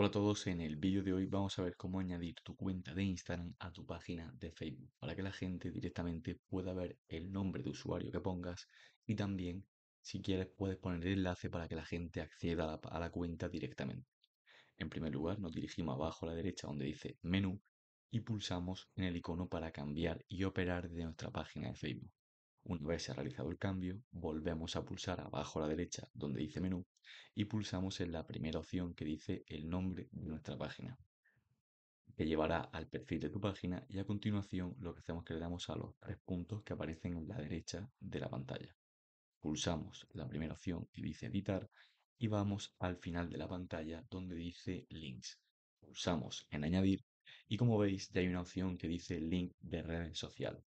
Hola a todos, en el vídeo de hoy vamos a ver cómo añadir tu cuenta de Instagram a tu página de Facebook para que la gente directamente pueda ver el nombre de usuario que pongas y también si quieres puedes poner el enlace para que la gente acceda a la, cuenta directamente. En primer lugar nos dirigimos abajo a la derecha donde dice menú y pulsamos en el icono para cambiar y operar de nuestra página de Facebook. Una vez se ha realizado el cambio, volvemos a pulsar abajo a la derecha donde dice menú y pulsamos en la primera opción que dice el nombre de nuestra página. Te llevará al perfil de tu página y a continuación lo que hacemos es que le damos a los tres puntos que aparecen en la derecha de la pantalla. Pulsamos la primera opción que dice editar y vamos al final de la pantalla donde dice links. Pulsamos en añadir y como veis ya hay una opción que dice link de red social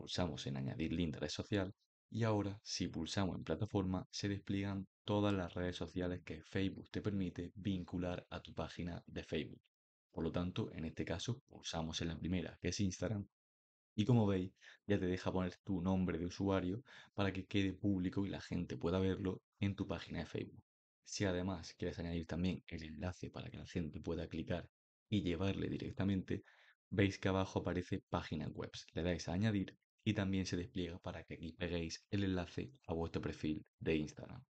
pulsamos en añadir link de red social y ahora si pulsamos en plataforma se despliegan todas las redes sociales que Facebook te permite vincular a tu página de Facebook. Por lo tanto, en este caso pulsamos en la primera, que es Instagram, y como veis, ya te deja poner tu nombre de usuario para que quede público y la gente pueda verlo en tu página de Facebook. Si además quieres añadir también el enlace para que la gente pueda clicar y llevarle directamente, veis que abajo aparece páginas web. Le dais a añadir y también se despliega para que aquí peguéis el enlace a vuestro perfil de Instagram.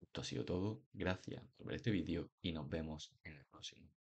Esto ha sido todo, gracias por ver este vídeo y nos vemos en el próximo.